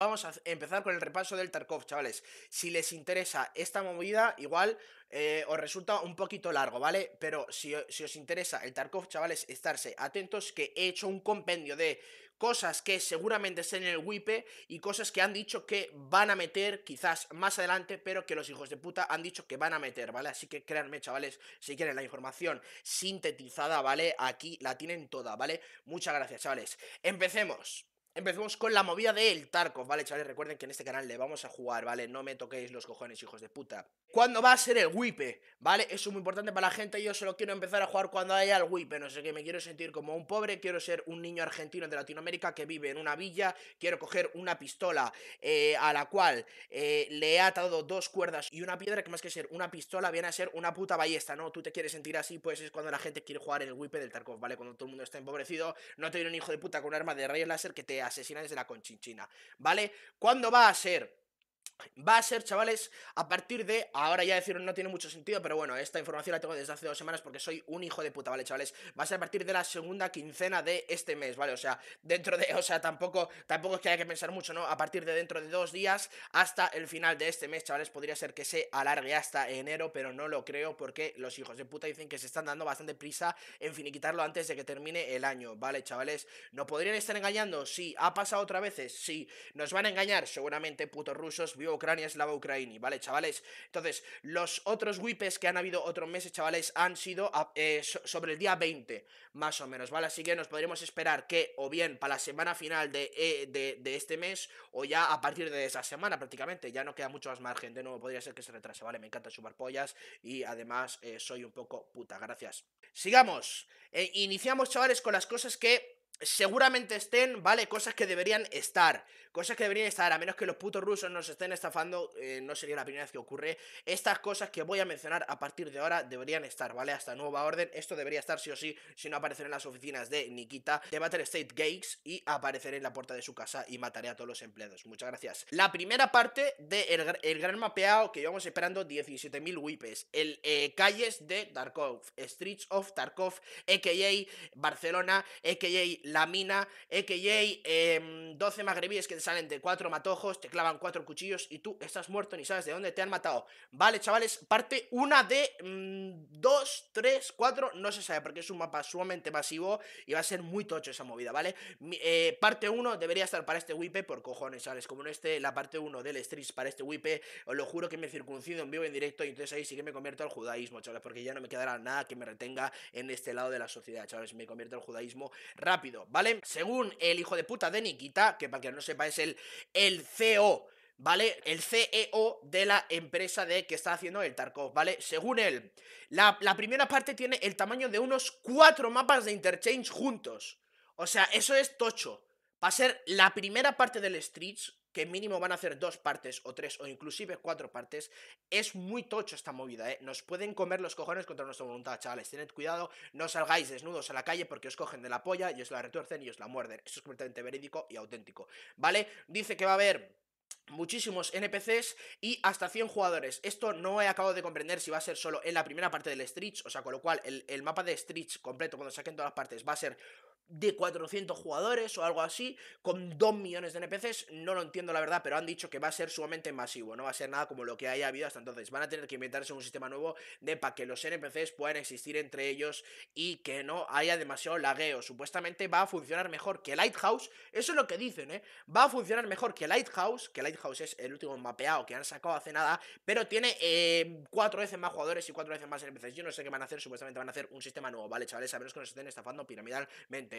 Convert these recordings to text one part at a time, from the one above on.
Vamos a empezar con el repaso del Tarkov, chavales. Si les interesa esta movida, igual eh, os resulta un poquito largo, ¿vale? Pero si, si, os interesa el Tarkov, chavales, estarse atentos que he hecho un compendio de cosas que seguramente estén en el WIPE y cosas que han dicho que van a meter quizás más adelante, pero que los hijos de puta han dicho que van a meter, ¿vale? Así que créanme, chavales, si quieren la información sintetizada, ¿vale? Aquí la tienen toda, ¿vale? Muchas gracias, chavales. Empecemos. Empecemos con la movida del Tarkov, ¿vale, chavales? Recuerden que en este canal le vamos a jugar, ¿vale? No me toquéis los cojones, hijos de puta. ¿Cuándo va a ser el Wipe? ¿Vale? Eso es muy importante para la gente. Yo solo quiero empezar a jugar cuando haya el Wipe. No sé qué, me quiero sentir como un pobre. Quiero ser un niño argentino de Latinoamérica que vive en una villa. Quiero coger una pistola eh, a la cual eh, le he atado dos cuerdas y una piedra, que más que ser una pistola, viene a ser una puta ballesta, ¿no? Tú te quieres sentir así, pues es cuando la gente quiere jugar el Wipe del Tarkov, ¿vale? Cuando todo el mundo está empobrecido, no te viene un hijo de puta con un arma de rayos láser que te asesinas de la conchinchina, ¿vale? ¿Cuándo va a ser? Va a ser, chavales, a partir de. Ahora ya decir no tiene mucho sentido, pero bueno, esta información la tengo desde hace dos semanas porque soy un hijo de puta, ¿vale, chavales? Va a ser a partir de la segunda quincena de este mes, ¿vale? O sea, dentro de. O sea, tampoco, tampoco es que haya que pensar mucho, ¿no? A partir de dentro de dos días hasta el final de este mes, chavales, podría ser que se alargue hasta enero, pero no lo creo porque los hijos de puta dicen que se están dando bastante prisa en finiquitarlo antes de que termine el año, ¿vale, chavales? ¿No podrían estar engañando? Sí. ¿Ha pasado otra vez? Sí. ¿Nos van a engañar? Seguramente, putos rusos, Ucrania es la Ucraini, ¿vale, chavales? Entonces, los otros wipes que han habido otros meses, chavales, han sido ah, eh, sobre el día 20, más o menos, ¿vale? Así que nos podremos esperar que o bien para la semana final eh, de, este mes o ya a partir de esa semana prácticamente, ya no queda mucho más margen, de nuevo podría ser que se retrase, ¿vale? Me encanta sumar pollas y además eh, soy un poco puta, gracias. Sigamos, iniciamos, chavales, con las cosas que seguramente estén, ¿vale? Cosas que deberían estar. Cosas que deberían estar, a menos que los putos rusos nos estén estafando, eh, no sería la primera vez que ocurre. Estas cosas que voy a mencionar a partir de ahora deberían estar, ¿vale? Hasta nueva orden. Esto debería estar sí o sí, si no aparecer en las oficinas de Nikita, de Battle State Gates y apareceré en la puerta de su casa y mataré a todos los empleados. Muchas gracias. La primera parte del el gran mapeado que llevamos esperando 17.000 wipes El eh, calles de Tarkov, Streets of Tarkov, a.k.a. Barcelona, a.k.a la mina, EKJ, 12 em, magrebíes que te salen de 4 matojos, te clavan cuatro cuchillos y tú estás muerto ni sabes de dónde te han matado. Vale, chavales, parte una de 2, 3, 4, no se sabe porque es un mapa sumamente masivo y va a ser muy tocho esa movida, ¿vale? Eh, parte 1 debería estar para este WIPE por cojones, chavales, Como en este la parte 1 del Streets para este WIPE, os lo juro que me circuncido en vivo en directo y entonces ahí sí que me convierto al judaísmo, chavales, porque ya no me quedará nada que me retenga en este lado de la sociedad, chavales, me convierto al judaísmo rápido. ¿vale? Según el hijo de puta de Nikita, que para que no sepa es el, el CEO ¿vale? El CEO de la empresa de que está haciendo el Tarkov, ¿vale? Según él, la, la, primera parte tiene el tamaño de unos cuatro mapas de Interchange juntos. O sea, eso es tocho. Va a ser la primera parte del Streets, que mínimo van a hacer dos partes o tres o inclusive cuatro partes, es muy tocho esta movida, ¿eh? Nos pueden comer los cojones contra nuestra voluntad, chavales. Tened cuidado, no salgáis desnudos a la calle porque os cogen de la polla y os la retuercen y os la muerden. Eso es completamente verídico y auténtico, ¿vale? Dice que va a haber muchísimos NPCs y hasta 100 jugadores. Esto no he acabado de comprender si va a ser solo en la primera parte del Streets o sea, con lo cual el, mapa de Streets completo cuando saquen todas las partes va a ser de 400 jugadores o algo así, con 2 millones de NPCs, no lo entiendo la verdad, pero han dicho que va a ser sumamente masivo, no va a ser nada como lo que haya habido hasta entonces, van a tener que inventarse un sistema nuevo de para que los NPCs puedan existir entre ellos y que no haya demasiado lagueo, supuestamente va a funcionar mejor que Lighthouse, eso es lo que dicen, ¿eh? va a funcionar mejor que Lighthouse, que Lighthouse es el último mapeado que han sacado hace nada, pero tiene 4 eh, veces más jugadores y 4 veces más NPCs, yo no sé qué van a hacer, supuestamente van a hacer un sistema nuevo, vale chavales, a menos que nos estén estafando piramidalmente,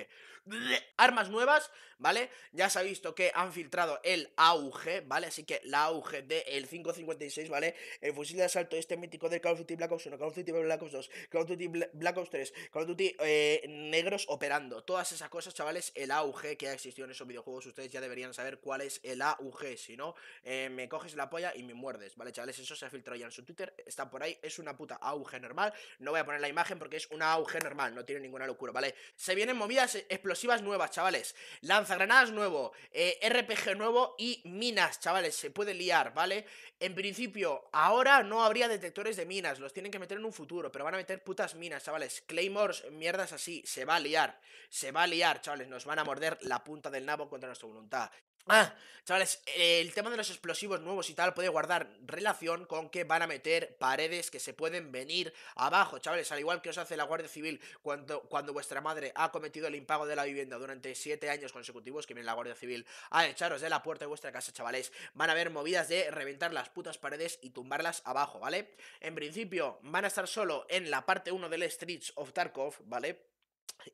Armas nuevas, ¿vale? Ya se ha visto que han filtrado el auge, ¿vale? Así que El auge del 556, ¿vale? El fusil de asalto este mítico de Call of Duty Black Ops 1, Call of Duty Black Ops 2, Call of Duty Black Ops 3, Call of Duty eh, negros operando. Todas esas cosas, chavales, el auge que ha existido en esos videojuegos, ustedes ya deberían saber cuál es el auge. Si no, eh, me coges la polla y me muerdes, ¿vale, chavales? Eso se ha filtrado ya en su Twitter, está por ahí, es una puta auge normal. No voy a poner la imagen porque es una auge normal, no tiene ninguna locura, ¿vale? Se vienen movidas explosivas nuevas, chavales. Lanzagranadas nuevo, eh, RPG nuevo y minas, chavales. Se puede liar, ¿vale? En principio, ahora no habría detectores de minas. Los tienen que meter en un futuro, pero van a meter putas minas, chavales. Claymores, mierdas así. Se va a liar. Se va a liar, chavales. Nos van a morder la punta del nabo contra nuestra voluntad. Ah, chavales, el tema de los explosivos nuevos y tal puede guardar relación con que van a meter paredes que se pueden venir abajo, chavales, al igual que os hace la Guardia Civil cuando, cuando vuestra madre ha cometido el impago de la vivienda durante siete años consecutivos, que viene la Guardia Civil a echaros de la puerta de vuestra casa, chavales, van a haber movidas de reventar las putas paredes y tumbarlas abajo, ¿vale? En principio van a estar solo en la parte 1 del Streets of Tarkov, ¿vale?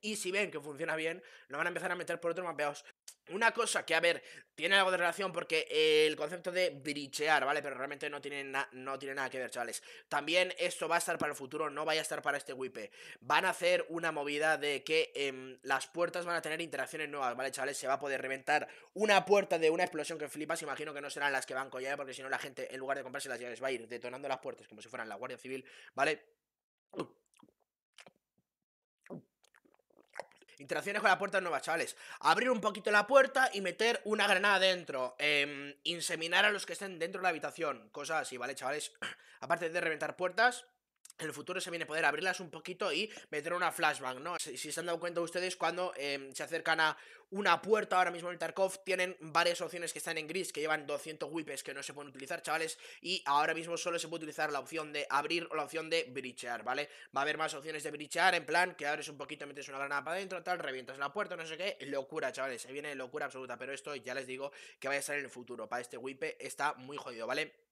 Y si ven que funciona bien, lo van a empezar a meter por otros mapeados. Una cosa que, a ver, tiene algo de relación porque eh, el concepto de brichear, ¿vale? Pero realmente no tiene, no tiene nada que ver, chavales. También esto va a estar para el futuro, no vaya a estar para este WIPE. Van a hacer una movida de que em, las puertas van a tener interacciones nuevas, ¿vale, chavales? Se va a poder reventar una puerta de una explosión que flipas. Imagino que no serán las que van collada porque si no la gente, en lugar de comprarse las llaves, va a ir detonando las puertas como si fueran la Guardia Civil, ¿vale? Uh. Interacciones con la puerta nueva, chavales. Abrir un poquito la puerta y meter una granada dentro. Em, inseminar a los que estén dentro de la habitación. Cosas así, ¿vale, chavales? Aparte de reventar puertas, en el futuro se viene a poder abrirlas un poquito y meter una flashback, ¿no? Si, se han dado cuenta ustedes, cuando em, se acercan a una puerta ahora mismo en Tarkov, tienen varias opciones que están en gris, que llevan 200 whips que no se pueden utilizar, chavales, y ahora mismo solo se puede utilizar la opción de abrir o la opción de brichear, ¿vale? Va a haber más opciones de brichear, en plan, que abres un poquito, metes una granada para adentro, tal, revientas la puerta, no sé qué, locura, chavales, se viene locura absoluta, pero esto ya les digo que va a estar en el futuro, para este whip está muy jodido, ¿vale?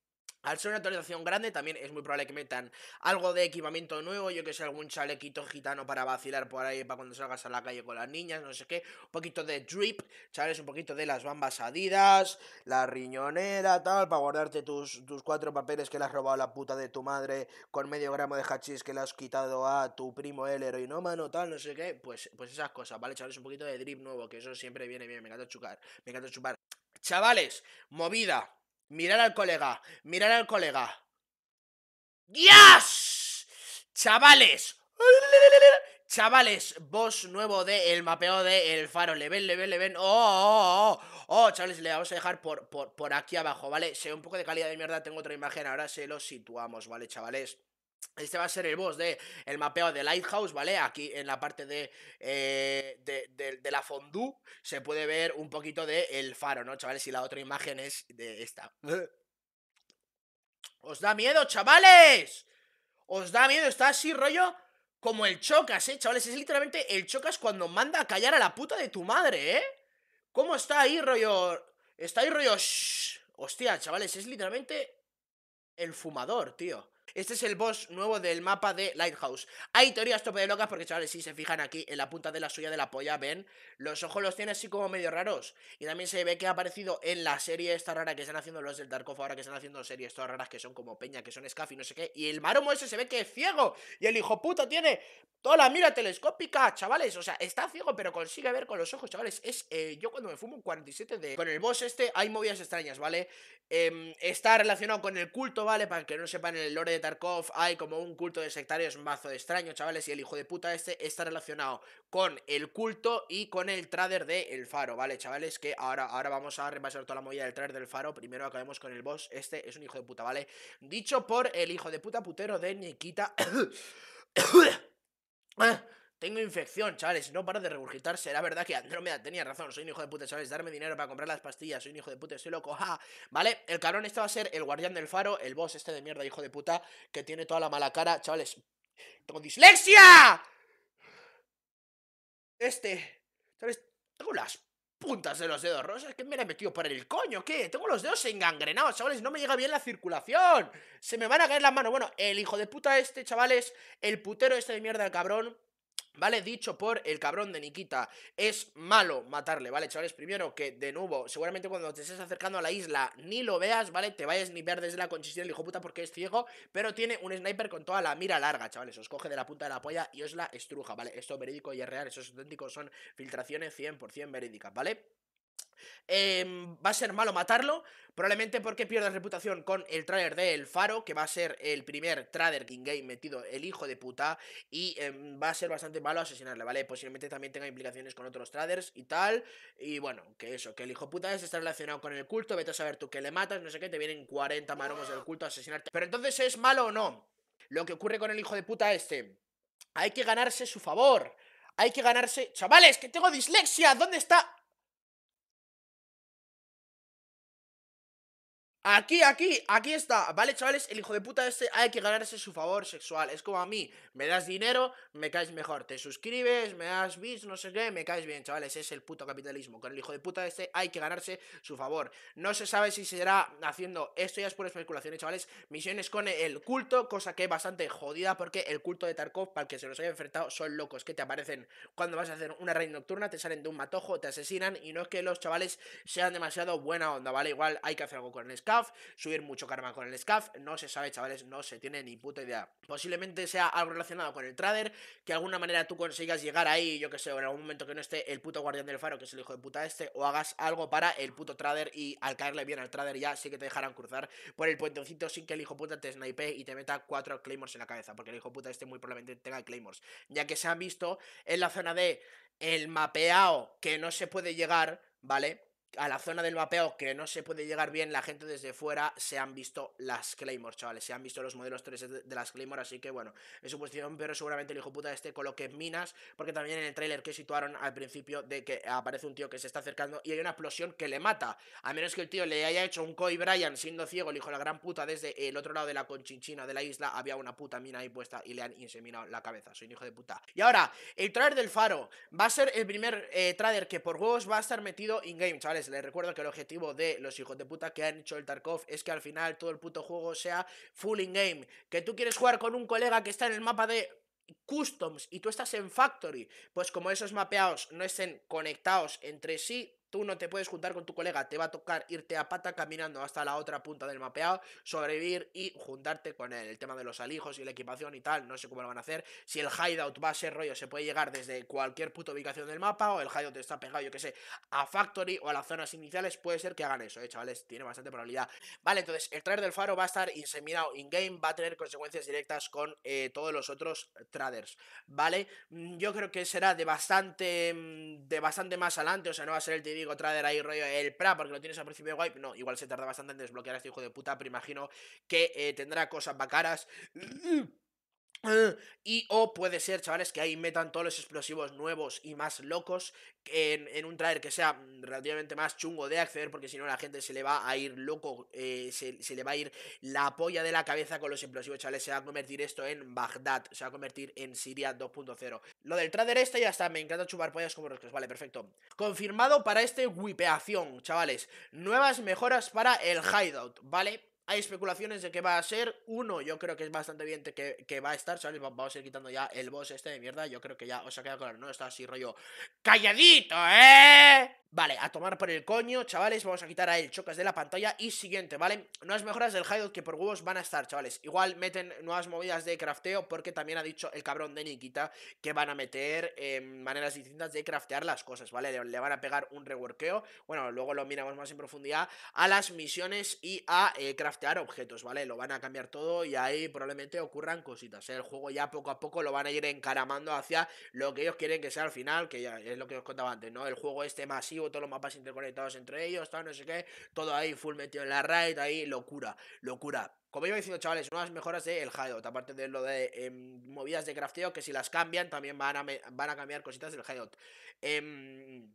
Al ser una actualización grande, también es muy probable que metan algo de equipamiento nuevo, yo que sé, algún chalequito gitano para vacilar por ahí, para cuando salgas a la calle con las niñas, no sé qué, un poquito de drip, chavales Un poquito de las bambas adidas, la riñonera, tal, para guardarte tus, tus cuatro papeles que le has robado a la puta de tu madre, con medio gramo de hachís que le has quitado a tu primo el heroinómano, tal, no sé qué, pues, pues esas cosas, ¿vale? Chavales, un poquito de drip nuevo, que eso siempre viene bien, me encanta chupar, me encanta chupar. Chavales, movida, Mirar al colega, mirar al colega. ¡Dios! Chavales. Chavales, ¡Voz nuevo de el mapeo de El Faro. Le ven, le ven, le ven. ¡Oh, oh, oh, oh. oh chavales, le vamos a dejar por, por, por aquí abajo, ¿vale? ve un poco de calidad de mierda, tengo otra imagen, ahora se lo situamos, ¿vale, chavales? Este va a ser el boss de el mapeo de Lighthouse, ¿vale? Aquí en la parte de, eh, de, la fondue se puede ver un poquito de el faro, ¿no, chavales? Y la otra imagen es de esta. Eh. ¡Os da miedo, chavales! ¡Os da miedo! Está así, rollo, como el chocas, ¿eh, chavales? Es literalmente el chocas cuando manda a callar a la puta de tu madre, ¿eh? ¿Cómo está ahí, rollo? Está ahí, rollo... Hostia, chavales, es literalmente el fumador, tío. Este es el boss nuevo del mapa de Lighthouse. Hay teorías tope de locas porque, chavales, si se fijan aquí en la punta de la suya de la polla, ven, los ojos los tiene así como medio raros. Y también se ve que ha aparecido en la serie esta rara que están haciendo los del Dark ahora que están haciendo series todas raras que son como Peña, que son Scaffi, no sé qué. Y el maromo ese se ve que es ciego. Y el hijo puto tiene toda la mira telescópica, chavales. O sea, está ciego, pero consigue ver con los ojos, chavales. Es eh, yo cuando me fumo un 47 de. Con el boss este hay movidas extrañas, ¿vale? Em, está relacionado con el culto, ¿vale? Para que no sepan el lore de Tarkov hay como un culto de sectarios mazo extraño, chavales, y el hijo de puta este está relacionado con el culto y con el trader de El Faro, ¿vale, chavales? Que ahora, ahora vamos a repasar toda la movida del trader del Faro, primero acabemos con el boss, este es un hijo de puta, ¿vale? Dicho por el hijo de puta putero de Nikita... Ah, tengo infección, chavales, no para de regurgitar. Será verdad que Andromeda tenía razón. Soy un hijo de puta, chavales. Darme dinero para comprar las pastillas. Soy un hijo de puta, soy loco. Ja. Vale, el cabrón este va a ser el guardián del faro, el boss este de mierda, hijo de puta, que tiene toda la mala cara. Chavales, tengo dislexia. Este, chavales, tengo las puntas de los dedos rosas que me la he metido por el coño, ¿qué? Tengo los dedos engangrenados, chavales, no me llega bien la circulación. Se me van a caer las manos. Bueno, el hijo de puta este, chavales, el putero este de mierda, el cabrón, ¿Vale? Dicho por el cabrón de Nikita. Es malo matarle, ¿vale, chavales? Primero que, de nuevo, seguramente cuando te estés acercando a la isla ni lo veas, ¿vale? Te vayas ni ver desde la y el hijo puta porque es ciego, pero tiene un sniper con toda la mira larga, chavales. Os coge de la punta de la polla y os la estruja, ¿vale? Esto verídico y es real, eso es auténtico, son filtraciones 100% verídicas, ¿vale? Em, va a ser malo matarlo, probablemente porque pierda reputación con el trader de El Faro, que va a ser el primer trader King Game metido el hijo de puta, y em, va a ser bastante malo asesinarle, ¿vale? Posiblemente también tenga implicaciones con otros traders y tal, y bueno, que eso, que el hijo de puta es, está relacionado con el culto, vete a saber tú que le matas, no sé qué, te vienen 40 maromos del culto a asesinarte. Pero entonces, ¿es malo o no? Lo que ocurre con el hijo de puta este, hay que ganarse su favor. Hay que ganarse... Chavales, que tengo dislexia. ¿Dónde está Aquí, aquí, aquí está. Vale, chavales, el hijo de puta este hay que ganarse su favor sexual. Es como a mí. Me das dinero, me caes mejor. Te suscribes, me das bits, no sé qué, me caes bien, chavales. Es el puto capitalismo. Con el hijo de puta este hay que ganarse su favor. No se sabe si será haciendo esto ya es por especulaciones, ¿eh, chavales. Misiones con el culto, cosa que es bastante jodida porque el culto de Tarkov, para el que se los haya enfrentado, son locos que te aparecen cuando vas a hacer una raid nocturna, te salen de un matojo, te asesinan y no es que los chavales sean demasiado buena onda, ¿vale? Igual hay que hacer algo con el escape subir mucho karma con el SCAF, no se sabe, chavales, no se tiene ni puta idea. Posiblemente sea algo relacionado con el trader, que de alguna manera tú consigas llegar ahí, yo que sé, o en algún momento que no esté el puto guardián del faro, que es el hijo de puta este, o hagas algo para el puto trader y al caerle bien al trader ya sí que te dejarán cruzar por el puentecito sin que el hijo puta te snipe y te meta cuatro claymores en la cabeza, porque el hijo puta este muy probablemente tenga claymores, ya que se han visto en la zona de el mapeado que no se puede llegar, ¿vale? a la zona del vapeo que no se puede llegar bien, la gente desde fuera se han visto las Claymore, chavales. Se han visto los modelos 3 de las Claymore, así que bueno, es su posición, pero seguramente el hijo puta este coloque minas, porque también en el tráiler que situaron al principio de que aparece un tío que se está acercando y hay una explosión que le mata. A menos que el tío le haya hecho un Coy Brian siendo ciego, el hijo de la gran puta, desde el otro lado de la conchinchina de la isla había una puta mina ahí puesta y le han inseminado la cabeza. Soy un hijo de puta. Y ahora, el trader del faro va a ser el primer eh, Trader que por juegos va a estar metido in-game, chavales les recuerdo que el objetivo de los hijos de puta que han hecho el Tarkov es que al final todo el puto juego sea full in-game. Que tú quieres jugar con un colega que está en el mapa de customs y tú estás en factory, pues como esos mapeados no estén conectados entre sí, Tú no te puedes juntar con tu colega, te va a tocar irte a pata caminando hasta la otra punta del mapeado, sobrevivir y juntarte con él. El tema de los alijos y la equipación y tal, no sé cómo lo van a hacer. Si el hideout va a ser rollo, se puede llegar desde cualquier puta ubicación del mapa o el hideout está pegado, yo que sé, a Factory o a las zonas iniciales, puede ser que hagan eso, eh, chavales, tiene bastante probabilidad. Vale, entonces, el trader del faro va a estar inseminado in-game, va a tener consecuencias directas con eh, todos los otros traders, ¿vale? Mm, yo creo que será de bastante, mm, de bastante más adelante, o sea, no va a ser el TD trader ahí rollo el pra porque lo tienes al principio de wipe, no, igual se tarda bastante en desbloquear a este hijo de puta, pero imagino que eh, tendrá cosas bacanas. Ah, y o puede ser, chavales, que ahí metan todos los explosivos nuevos y más locos en, en un trader que sea mm, relativamente más chungo de acceder, porque si no la gente se le va a ir loco, eh, se, le va a ir la polla de la cabeza con los explosivos, chavales. Se va a convertir esto en Bagdad, se va a convertir en Siria 2.0. Lo del trader este ya está, me encanta chupar pollas como los roscos, vale, perfecto. Confirmado para este wipeación, chavales. Nuevas mejoras para el hideout, ¿vale? Hay especulaciones de que va a ser uno. Yo creo que es bastante evidente que, que va a estar, ¿sabes? Vamos a ir quitando ya el boss este de mierda. Yo creo que ya os ha quedado claro, ¿no? Está así rollo calladito, ¿eh? Vale, a tomar por el coño, chavales, vamos a quitar a él, chocas de la pantalla y siguiente, ¿vale? Nuevas mejoras del hideout que por huevos van a estar, chavales. Igual meten nuevas movidas de crafteo porque también ha dicho el cabrón de Nikita que van a meter em, maneras distintas de craftear las cosas, ¿vale? Le, van a pegar un reworkeo, bueno, luego lo miramos más en profundidad, a las misiones y a eh, craftear objetos, ¿vale? Lo van a cambiar todo y ahí probablemente ocurran cositas, ¿eh? El juego ya poco a poco lo van a ir encaramando hacia lo que ellos quieren que sea al final, que ya es lo que os contaba antes, ¿no? El juego este masivo todos los mapas interconectados entre ellos, Todo no sé qué, todo ahí full metido en la raid, ahí, locura, locura. Como iba diciendo, chavales, Unas mejoras del de Hideout, aparte de lo de em, movidas de crafteo, que si las cambian, también van a, van a cambiar cositas del Hideout. Eh, em,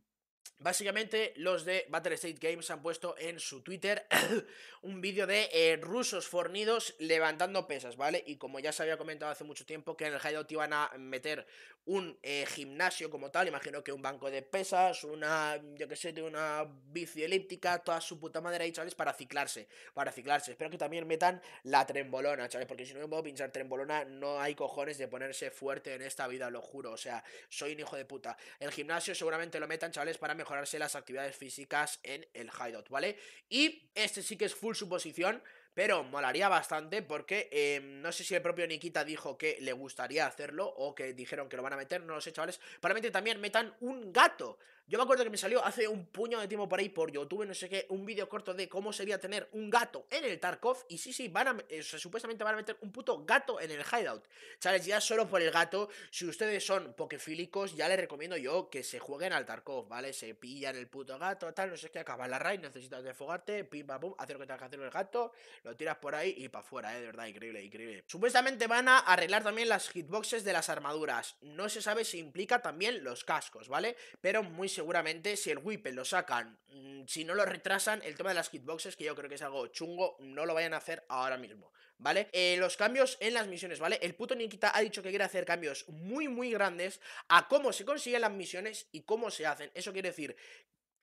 Básicamente, los de Battle State Games han puesto en su Twitter un vídeo de eh, rusos fornidos levantando pesas, ¿vale? Y como ya se había comentado hace mucho tiempo que en el Hideout iban a meter un eh, gimnasio como tal, imagino que un banco de pesas, una, yo que sé, de una bici elíptica, toda su puta madre ahí, chavales, para ciclarse, para ciclarse. Espero que también metan la trembolona, chavales, porque si no me puedo pinchar trembolona, no hay cojones de ponerse fuerte en esta vida, lo juro, o sea, soy un hijo de puta. El gimnasio seguramente lo metan, chavales, para mejorarse las actividades físicas en el hideout, ¿vale? Y este sí que es full suposición, pero molaría bastante porque em, no sé si el propio Nikita dijo que le gustaría hacerlo o que dijeron que lo van a meter, no lo sé, chavales. Probablemente también metan un gato yo me acuerdo que me salió hace un puño de tiempo por ahí por YouTube, no sé qué, un vídeo corto de cómo sería tener un gato en el Tarkov. Y sí, sí, van eh, supuestamente van a meter un puto gato en el Hideout. Chavales, ya solo por el gato, si ustedes son pokefílicos, ya les recomiendo yo que se jueguen al Tarkov, ¿vale? Se pillan el puto gato, tal, no sé qué, acaba la raid, necesitas desfogarte, pim, pam, pum, hacer lo que tengas que hacer con el gato, lo tiras por ahí y para fuera ¿eh? De verdad, increíble, increíble. Supuestamente van a arreglar también las hitboxes de las armaduras. No se sabe si implica también los cascos, ¿vale? Pero muy seguramente si el Whipple lo sacan, mm, si no lo retrasan, el tema de las hitboxes, que yo creo que es algo chungo, no lo vayan a hacer ahora mismo, ¿vale? Eh, los cambios en las misiones, ¿vale? El puto Nikita ha dicho que quiere hacer cambios muy, muy grandes a cómo se consiguen las misiones y cómo se hacen. Eso quiere decir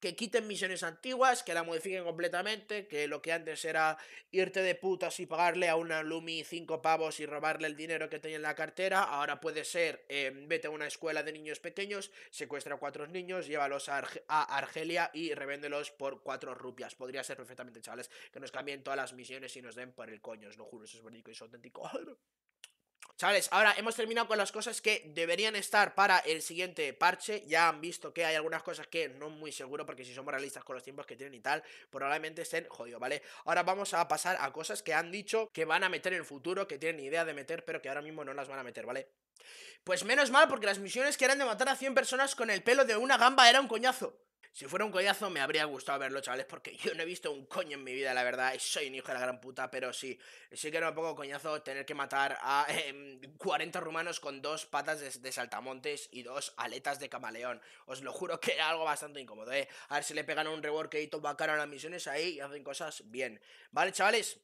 que quiten misiones antiguas, que la modifiquen completamente, que lo que antes era irte de putas y pagarle a una Lumi cinco pavos y robarle el dinero que tenía en la cartera, ahora puede ser em, vete a una escuela de niños pequeños, secuestra a cuatro niños, llévalos a, Argelia y revéndelos por cuatro rupias. Podría ser perfectamente, chavales, que nos cambien todas las misiones y nos den por el coño, os lo juro, eso es verídico, y es auténtico. Chavales, ahora hemos terminado con las cosas que deberían estar para el siguiente parche. Ya han visto que hay algunas cosas que no muy seguro, porque si somos realistas con los tiempos que tienen y tal, probablemente estén jodidos, ¿vale? Ahora vamos a pasar a cosas que han dicho que van a meter en el futuro, que tienen idea de meter, pero que ahora mismo no las van a meter, ¿vale? Pues menos mal, porque las misiones que eran de matar a 100 personas con el pelo de una gamba era un coñazo. Si fuera un coñazo, me habría gustado verlo, chavales, porque yo no he visto un coño en mi vida, la verdad, soy un hijo de la gran puta, pero sí, sí que era un poco coñazo tener que matar a 40 em, rumanos con dos patas de, saltamontes y dos aletas de camaleón. Os lo juro que era algo bastante incómodo, ¿eh? A ver si le pegan un rework y a las misiones ahí y hacen cosas bien. ¿Vale, chavales?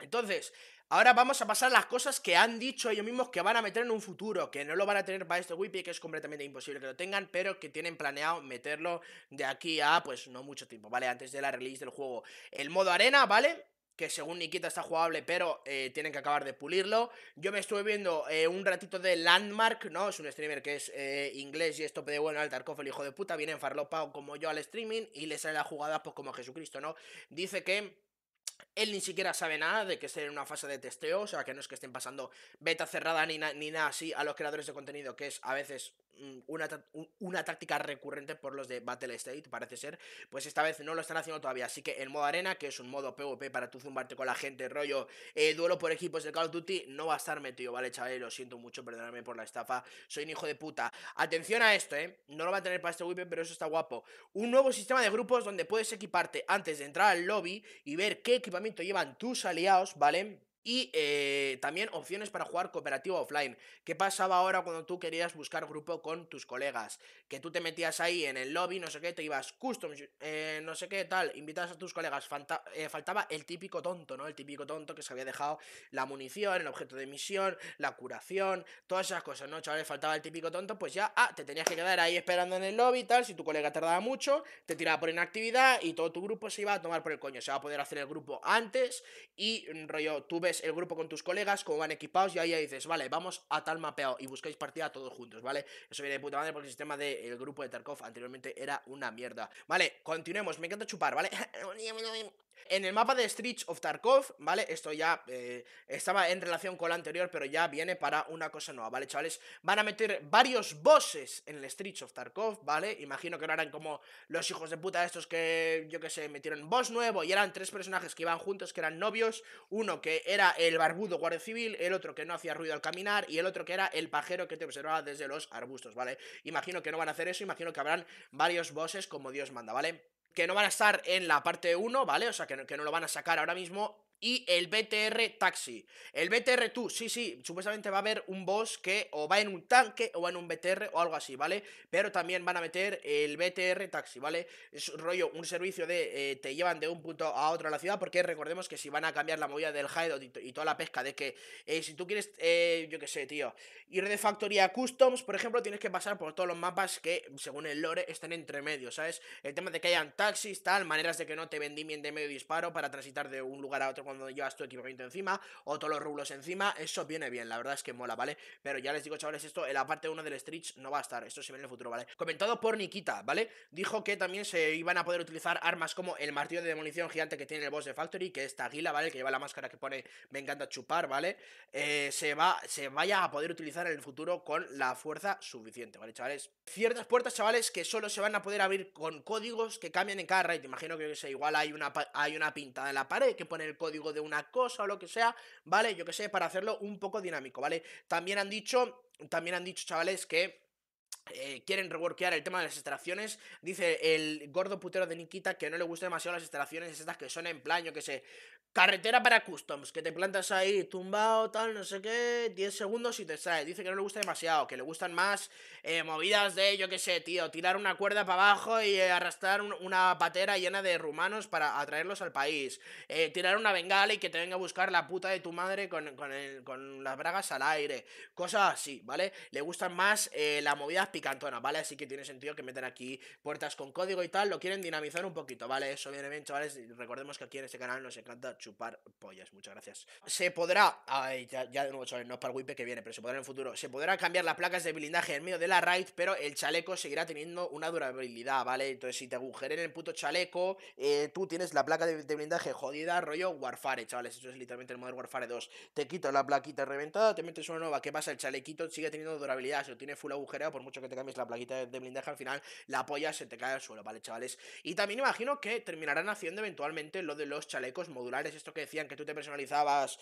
Entonces, Ahora vamos a pasar las cosas que han dicho ellos mismos que van a meter en un futuro, que no lo van a tener para este WIPI, que es completamente imposible que lo tengan, pero que tienen planeado meterlo de aquí a, pues, no mucho tiempo, ¿vale? Antes de la release del juego. El modo arena, ¿vale? que según Nikita está jugable, pero eh, tienen que acabar de pulirlo. Yo me estuve viendo eh, un ratito de Landmark, ¿no? Es un streamer que es eh, inglés y esto de bueno al Tarkov, el hijo de puta, viene farlopa, como yo al streaming y le sale la jugada pues como Jesucristo, ¿no? Dice que él ni siquiera sabe nada de que esté en una fase de testeo, o sea, que no es que estén pasando beta cerrada ni, ni nada así a los creadores de contenido, que es a veces Mm, una, táctica recurrente por los de Battle State, parece ser, pues esta vez no lo están haciendo todavía. Así que el modo arena, que es un modo PvP para tú zumbarte con la gente, rollo eh, duelo por equipos de Call of Duty, no va a estar metido, ¿vale, chaval? Lo siento mucho, perdonadme por la estafa, soy un hijo de puta. Atención a esto, ¿eh? No lo va a tener para este wipe, pero eso está guapo. Un nuevo sistema de grupos donde puedes equiparte antes de entrar al lobby y ver qué equipamiento llevan tus aliados, ¿vale? Y eh, también opciones para jugar cooperativo offline. ¿Qué pasaba ahora cuando tú querías buscar grupo con tus colegas? Que tú te metías ahí en el lobby, no sé qué, te ibas custom, eh, no sé qué, tal, invitas a tus colegas. Eh, faltaba el típico tonto, ¿no? El típico tonto que se había dejado la munición, el objeto de misión, la curación, todas esas cosas, ¿no? Chavales, faltaba el típico tonto, pues ya, ah, te tenías que quedar ahí esperando en el lobby, tal. Si tu colega tardaba mucho, te tiraba por inactividad y todo tu grupo se iba a tomar por el coño. Se va a poder hacer el grupo antes y, mm, rollo, tuve el grupo con tus colegas, cómo van equipados, y ahí ya dices, vale, vamos a tal mapeado, y buscáis partida todos juntos, ¿vale? Eso viene de puta madre porque el sistema del grupo de Tarkov anteriormente era una mierda. Vale, continuemos, me encanta chupar, ¿vale? En el mapa de Streets of Tarkov, ¿vale? Esto ya eh, estaba en relación con lo anterior, pero ya viene para una cosa nueva, ¿vale, chavales? Van a meter varios bosses en el Streets of Tarkov, ¿vale? Imagino que no eran como los hijos de puta estos que, yo que sé, metieron boss nuevo y eran tres personajes que iban juntos, que eran novios, uno que era el barbudo guardia civil, el otro que no hacía ruido al caminar y el otro que era el pajero que te observaba desde los arbustos, ¿vale? Imagino que no van a hacer eso, imagino que habrán varios bosses como Dios manda, ¿vale? que no van a estar en la parte 1, ¿vale? O sea, que no, que no lo van a sacar ahora mismo y el BTR Taxi. El BTR tú, sí, sí, supuestamente va a haber un boss que o va en un tanque o va en un BTR o algo así, ¿vale? Pero también van a meter el BTR Taxi, ¿vale? Es rollo, un servicio de eh, te llevan de un punto a otro a la ciudad, porque recordemos que si van a cambiar la movida del Hideout y, toda la pesca de que eh, si tú quieres, eh, yo qué sé, tío, ir de Factoría Customs, por ejemplo, tienes que pasar por todos los mapas que, según el lore, están entre medio, ¿sabes? El tema de que hayan taxis, tal, maneras de que no te vendimien de medio disparo para transitar de un lugar a otro cuando llevas tu equipamiento encima o todos los rublos encima, eso viene bien, la verdad es que mola, ¿vale? Pero ya les digo, chavales, esto en la parte 1 del street no va a estar, esto se ve en el futuro, ¿vale? Comentado por Nikita, ¿vale? Dijo que también se iban a poder utilizar armas como el martillo de demolición gigante que tiene el boss de Factory, que es guila, ¿vale? Que lleva la máscara que pone me encanta chupar, ¿vale? Eh, se, va, se vaya a poder utilizar en el futuro con la fuerza suficiente, ¿vale, chavales? Ciertas puertas, chavales, que solo se van a poder abrir con códigos que cambian en cada raid. Imagino que, igual hay una, hay una pintada en la pared que pone el código de una cosa o lo que sea, ¿vale? Yo que sé, para hacerlo un poco dinámico, ¿vale? También han dicho, también han dicho, chavales, que eh, quieren reworkear el tema de las extracciones. Dice el gordo putero de Nikita que no le gustan demasiado las extracciones estas que son en plan, yo que sé, carretera para customs, que te plantas ahí tumbado, tal, no sé qué, 10 segundos y te sale. Dice que no le gusta demasiado, que le gustan más eh, movidas de, yo que sé, tío, tirar una cuerda para abajo y eh, arrastrar una patera llena de rumanos para atraerlos al país. tirar una bengala y que te venga a buscar la puta de tu madre con, con las bragas al aire. Cosas así, ¿vale? Le gustan más las movidas Cantona, ¿vale? Así que tiene sentido que metan aquí puertas con código y tal, lo quieren dinamizar un poquito, ¿vale? Eso viene bien, chavales, recordemos que aquí en este canal nos encanta chupar pollas, muchas gracias. Se podrá, ay, ya, de nuevo, chavales, no es para el wipe que viene, pero se podrá en el futuro, se podrá cambiar las placas de blindaje en medio de la raid, pero el chaleco seguirá teniendo una durabilidad, ¿vale? Entonces, si te en el puto chaleco, eh, tú tienes la placa de, blindaje jodida, rollo Warfare, chavales, eso es literalmente el modelo Warfare 2. Te quito la plaquita reventada, te metes una nueva, ¿qué pasa? El chalequito sigue teniendo durabilidad, se lo tiene full agujereado por mucho que te cambies la plaquita de blindaje, al final la polla se te cae al suelo, ¿vale, chavales? Y también imagino que terminarán haciendo eventualmente lo de los chalecos modulares, esto que decían que tú te personalizabas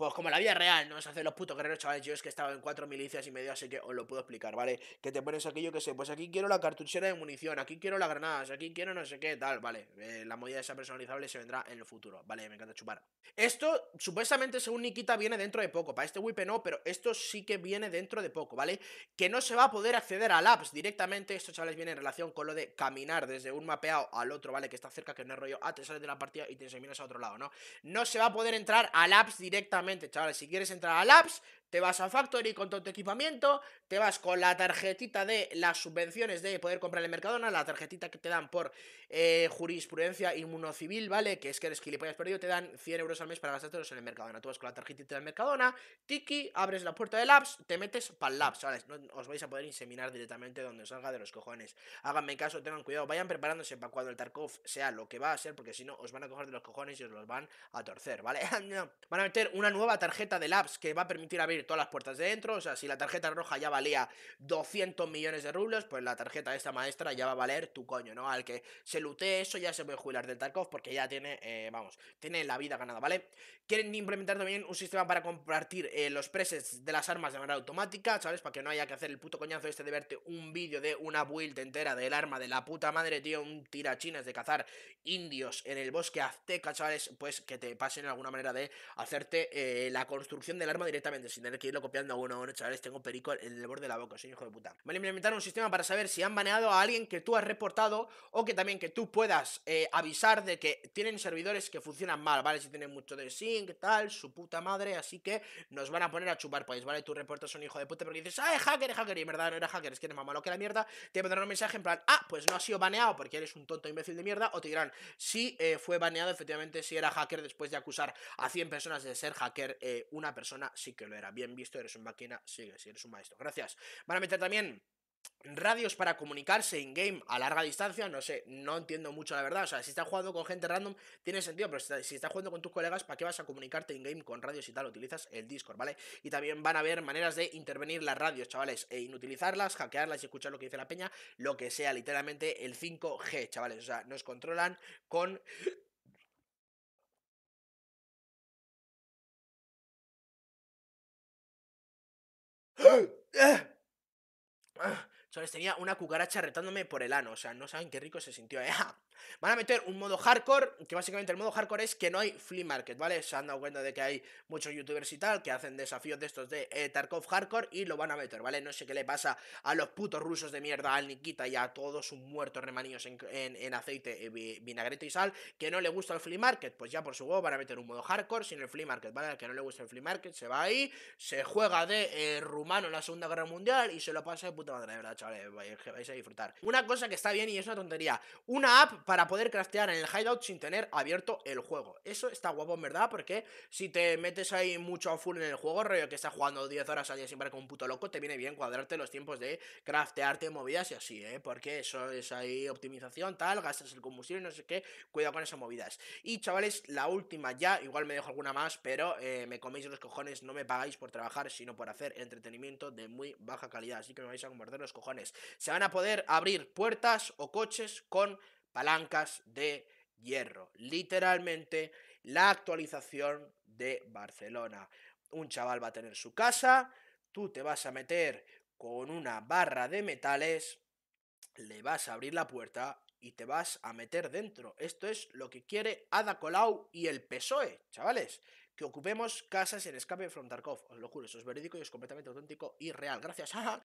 pues como la vida real, no se hace los putos guerreros, chavales. Yo es que estaba en cuatro milicias y medio, así que os lo puedo explicar, ¿vale? Que te pones aquello que sé, pues aquí quiero la cartuchera de munición, aquí quiero las granadas, aquí quiero no sé qué, tal, ¿vale? Eh, la movida esa personalizable se vendrá en el futuro, ¿vale? Me encanta chupar. Esto, supuestamente, según Nikita, viene dentro de poco. Para este Wipe no, pero esto sí que viene dentro de poco, ¿vale? Que no se va a poder acceder a labs directamente. Esto, chavales, viene en relación con lo de caminar desde un mapeado al otro, ¿vale? Que está cerca, que no es rollo, ah, te sales de la partida y te deseminas a otro lado, ¿no? No se va a poder entrar a labs directamente chavales. Si quieres entrar a Labs te vas a Factory con todo tu equipamiento, te vas con la tarjetita de las subvenciones de poder comprar en Mercadona, la tarjetita que te dan por eh, jurisprudencia inmunocivil, ¿vale? Que es que eres gilipollas perdido, te dan 100 euros al mes para gastártelos en el Mercadona. Tú vas con la tarjetita del Mercadona, tiki, abres la puerta del Labs, te metes para el Labs, ¿vale? os vais a poder inseminar directamente donde salga de los cojones. Háganme caso, tengan cuidado, vayan preparándose para cuando el Tarkov sea lo que va a ser, porque si no, os van a coger de los cojones y os los van a torcer, ¿vale? van a meter una nueva tarjeta de Labs que va a permitir abrir todas las puertas de dentro. O sea, si la tarjeta roja ya valía 200 millones de rublos, pues la tarjeta de esta maestra ya va a valer tu coño, ¿no? Al que se lute eso ya se puede jubilar del Tarkov porque ya tiene, eh, vamos, tiene la vida ganada, ¿vale? Quieren implementar también un sistema para compartir eh, los presets de las armas de manera automática, ¿sabes? Para que no haya que hacer el puto coñazo este de verte un vídeo de una build entera del arma de la puta madre, tío, un tirachinas de cazar indios en el bosque azteca, chavales, Pues que te pasen alguna manera de hacerte eh, la construcción del arma directamente sin que irlo copiando uno a uno, chavales. Tengo perico en el borde de la boca, soy hijo de puta. Vale, implementar un sistema para saber si han baneado a alguien que tú has reportado o que también que tú puedas eh, avisar de que tienen servidores que funcionan mal, ¿vale? Si tienen mucho de sync, tal, su puta madre, así que nos van a poner a chupar pues, ¿vale? Tú reportas son un hijo de puta porque dices, ah, hacker, hacker, y en verdad no era hacker, es que eres más malo que la mierda. Te pondrán un mensaje en plan, ah, pues no ha sido baneado porque eres un tonto imbécil de mierda, o te dirán, si eh, fue baneado, efectivamente, si era hacker después de acusar a 100 personas de ser hacker, eh, una persona sí que lo era bien visto, eres un máquina, sigue, si eres un maestro. Gracias. Van a meter también radios para comunicarse in-game a larga distancia, no sé, no entiendo mucho la verdad, o sea, si estás jugando con gente random tiene sentido, pero si estás jugando con tus colegas, ¿para qué vas a comunicarte in-game con radios y tal? Utilizas el Discord, ¿vale? Y también van a haber maneras de intervenir las radios, chavales, e inutilizarlas, hackearlas y escuchar lo que dice la peña, lo que sea, literalmente el 5G, chavales, o sea, nos controlan con uh, uh, uh. les tenía una cucaracha retándome por el ano. O sea, no saben qué rico se sintió, ¿eh? Van a meter un modo hardcore, que básicamente el modo hardcore es que no hay flea market, ¿vale? Se han dado cuenta de que hay muchos youtubers y tal que hacen desafíos de estos de eh, Tarkov hardcore y lo van a meter, ¿vale? No sé qué le pasa a los putos rusos de mierda, al Nikita y a todos sus muertos remanidos en, aceite, eh, y sal, que no le gusta el flea market. Pues ya por su huevo van a meter un modo hardcore sin el flea market, ¿vale? Al que no le gusta el flea market se va ahí, se juega de eh, rumano en la Segunda Guerra Mundial y se lo pasa de puta madre, de verdad, Vale, vais, a disfrutar. Una cosa que está bien y es una tontería, una app para poder craftear en el hideout sin tener abierto el juego. Eso está guapo en verdad, porque si te metes ahí mucho a full en el juego, rollo que estás jugando 10 horas al día siempre con un puto loco, te viene bien cuadrarte los tiempos de craftearte movidas y así, ¿eh? Porque eso es ahí optimización, tal, gastas el combustible, no sé qué, cuidado con esas movidas. Y chavales, la última ya, igual me dejo alguna más, pero eh, me coméis los cojones, no me pagáis por trabajar, sino por hacer entretenimiento de muy baja calidad, así que me vais a convertir los cojones se van a poder abrir puertas o coches con palancas de hierro. Literalmente la actualización de Barcelona. Un chaval va a tener su casa, tú te vas a meter con una barra de metales, le vas a abrir la puerta y te vas a meter dentro. Esto es lo que quiere Ada Colau y el PSOE, chavales. Que ocupemos casas en escape from Tarkov. Os lo juro, eso es verídico y es completamente auténtico y real. Gracias.